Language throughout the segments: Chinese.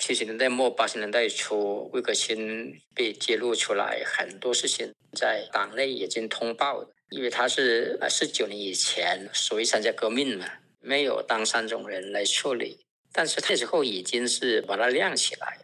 七十年代末、八十年代初，魏可新被揭露出来，很多事情在党内已经通报。因为他是呃四九年以前属于参加革命嘛，没有当三种人来处理，但是那时候已经是把它亮起来。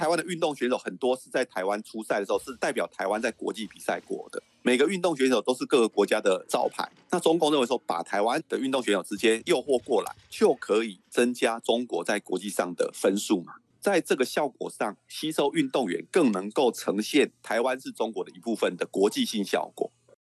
台湾的运动选手很多是在台湾出赛的时候，是代表台湾在国际比赛过的。每个运动选手都是各个国家的招牌。那中共认为说，把台湾的运动选手之接诱惑过来，就可以增加中国在国际上的分数嘛？在这个效果上，吸收运动员更能够呈现台湾是中国的一部分的国际性效果。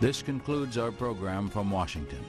This concludes our program from Washington.